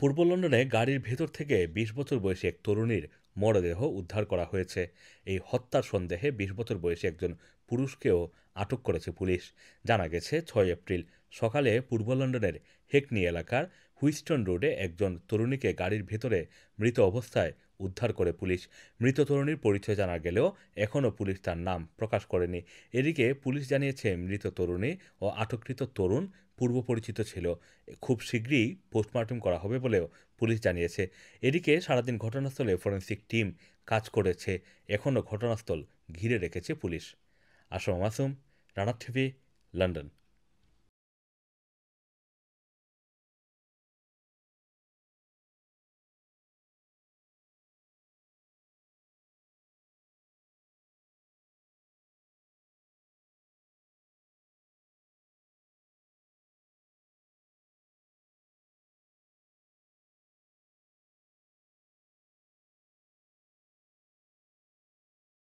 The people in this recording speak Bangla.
পূর্ব লন্ডনে গাড়ির ভেতর থেকে বিশ বছর বয়সী এক তরুণীর মরদেহ উদ্ধার করা হয়েছে এই হত্যার সন্দেহে বিশ বছর বয়সী একজন পুরুষকেও আটক করেছে পুলিশ জানা গেছে ছয় এপ্রিল সকালে পূর্ব লন্ডনের হেকনি এলাকার হুইস্টন রোডে একজন তরুণীকে গাড়ির ভেতরে মৃত অবস্থায় উদ্ধার করে পুলিশ মৃত তরুণীর পরিচয় জানা গেলেও এখনও পুলিশ তার নাম প্রকাশ করেনি এদিকে পুলিশ জানিয়েছে মৃত তরুণী ও আটককৃত তরুণ পূর্ব পরিচিত ছিল খুব শীঘ্রই পোস্টমর্টম করা হবে বলেও পুলিশ জানিয়েছে এদিকে সারাদিন ঘটনাস্থলে ফরেন্সিক টিম কাজ করেছে এখনও ঘটনাস্থল ঘিরে রেখেছে পুলিশ আসম মাসুম রানা টিভি লন্ডন